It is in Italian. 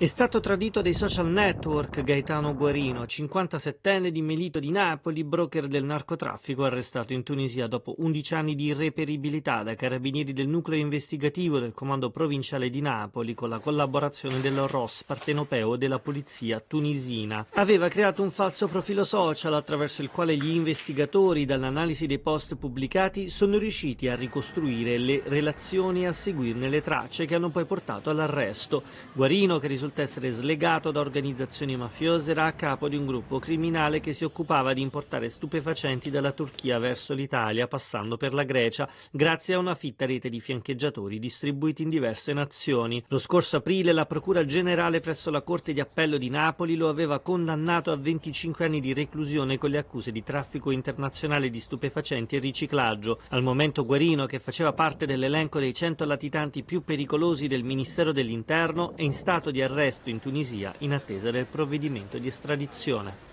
È stato tradito dai social network Gaetano Guarino, 57enne di Melito di Napoli, broker del narcotraffico arrestato in Tunisia dopo 11 anni di irreperibilità dai carabinieri del nucleo investigativo del comando provinciale di Napoli con la collaborazione del ROS partenopeo e della polizia tunisina. Aveva creato un falso profilo social attraverso il quale gli investigatori dall'analisi dei post pubblicati sono riusciti a ricostruire le relazioni e a seguirne le tracce che hanno poi portato all'arresto. Guarino che risulta risulta essere slegato da organizzazioni mafiose, era a capo di un gruppo criminale che si occupava di importare stupefacenti dalla Turchia verso l'Italia, passando per la Grecia, grazie a una fitta rete di fiancheggiatori distribuiti in diverse nazioni. Lo scorso aprile la Procura Generale presso la Corte di Appello di Napoli lo aveva condannato a 25 anni di reclusione con le accuse di traffico internazionale di stupefacenti e riciclaggio. Al momento Guarino, che faceva parte dell'elenco dei 100 latitanti più pericolosi del Ministero dell'Interno, è in stato di arresto arresto in Tunisia in attesa del provvedimento di estradizione.